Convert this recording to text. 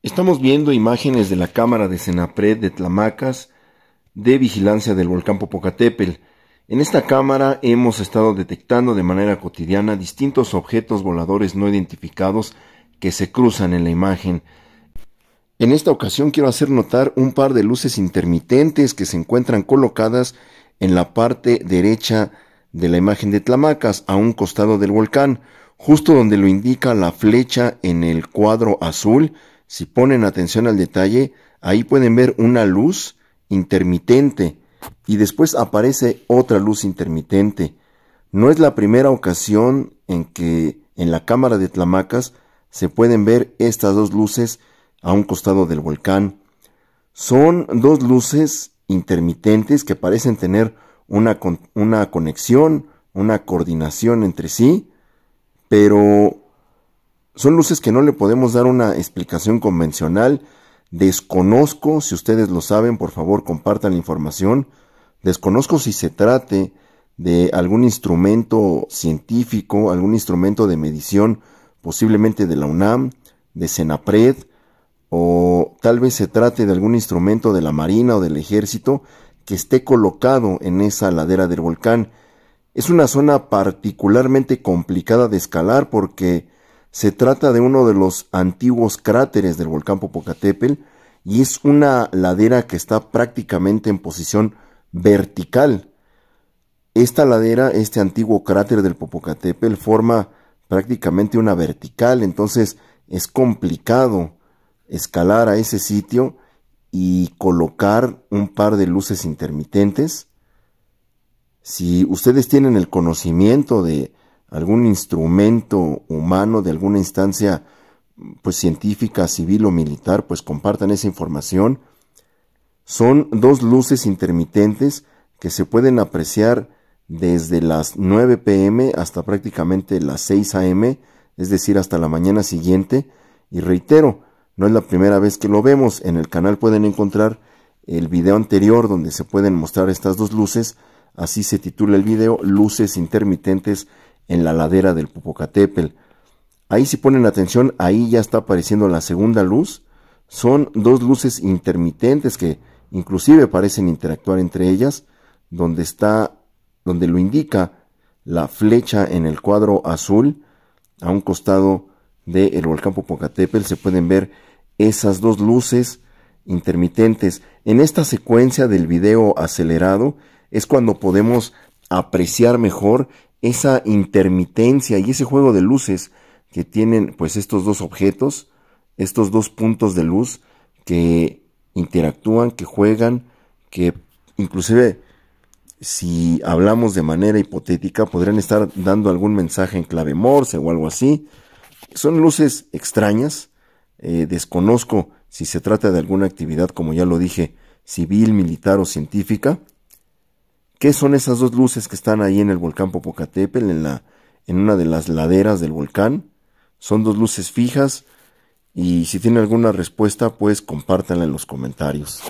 Estamos viendo imágenes de la cámara de cenapred de Tlamacas de vigilancia del volcán Popocatépetl. En esta cámara hemos estado detectando de manera cotidiana distintos objetos voladores no identificados que se cruzan en la imagen. En esta ocasión quiero hacer notar un par de luces intermitentes que se encuentran colocadas en la parte derecha de la imagen de Tlamacas, a un costado del volcán, justo donde lo indica la flecha en el cuadro azul si ponen atención al detalle, ahí pueden ver una luz intermitente y después aparece otra luz intermitente. No es la primera ocasión en que en la cámara de Tlamacas se pueden ver estas dos luces a un costado del volcán. Son dos luces intermitentes que parecen tener una, una conexión, una coordinación entre sí, pero son luces que no le podemos dar una explicación convencional. Desconozco, si ustedes lo saben, por favor compartan la información. Desconozco si se trate de algún instrumento científico, algún instrumento de medición, posiblemente de la UNAM, de Senapred, o tal vez se trate de algún instrumento de la Marina o del Ejército que esté colocado en esa ladera del volcán. Es una zona particularmente complicada de escalar porque se trata de uno de los antiguos cráteres del volcán Popocatépetl y es una ladera que está prácticamente en posición vertical. Esta ladera, este antiguo cráter del Popocatépetl forma prácticamente una vertical, entonces es complicado escalar a ese sitio y colocar un par de luces intermitentes. Si ustedes tienen el conocimiento de algún instrumento humano de alguna instancia pues científica, civil o militar, pues compartan esa información. Son dos luces intermitentes que se pueden apreciar desde las 9 pm hasta prácticamente las 6 am, es decir, hasta la mañana siguiente. Y reitero, no es la primera vez que lo vemos. En el canal pueden encontrar el video anterior donde se pueden mostrar estas dos luces. Así se titula el video, luces intermitentes en la ladera del Popocatépetl. Ahí si ponen atención, ahí ya está apareciendo la segunda luz. Son dos luces intermitentes que inclusive parecen interactuar entre ellas, donde está, donde lo indica la flecha en el cuadro azul, a un costado del el volcán Popocatépetl se pueden ver esas dos luces intermitentes. En esta secuencia del video acelerado es cuando podemos apreciar mejor esa intermitencia y ese juego de luces que tienen pues estos dos objetos, estos dos puntos de luz que interactúan, que juegan, que inclusive si hablamos de manera hipotética podrían estar dando algún mensaje en clave Morse o algo así. Son luces extrañas, eh, desconozco si se trata de alguna actividad, como ya lo dije, civil, militar o científica, ¿Qué son esas dos luces que están ahí en el volcán Popocatépetl, en, la, en una de las laderas del volcán? Son dos luces fijas y si tiene alguna respuesta, pues compártanla en los comentarios.